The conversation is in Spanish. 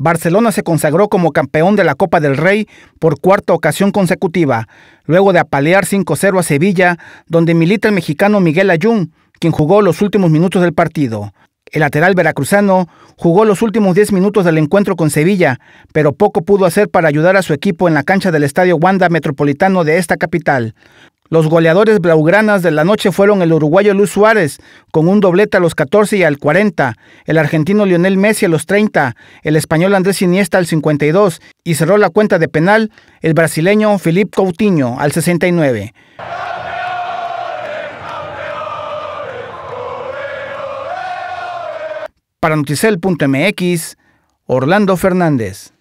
Barcelona se consagró como campeón de la Copa del Rey por cuarta ocasión consecutiva, luego de apalear 5-0 a Sevilla, donde milita el mexicano Miguel Ayun, quien jugó los últimos minutos del partido. El lateral veracruzano jugó los últimos 10 minutos del encuentro con Sevilla, pero poco pudo hacer para ayudar a su equipo en la cancha del Estadio Wanda Metropolitano de esta capital. Los goleadores blaugranas de la noche fueron el uruguayo Luis Suárez, con un doblete a los 14 y al 40, el argentino Lionel Messi a los 30, el español Andrés Iniesta al 52 y cerró la cuenta de penal el brasileño Filipe Coutinho al 69. Para Noticel.mx, Orlando Fernández.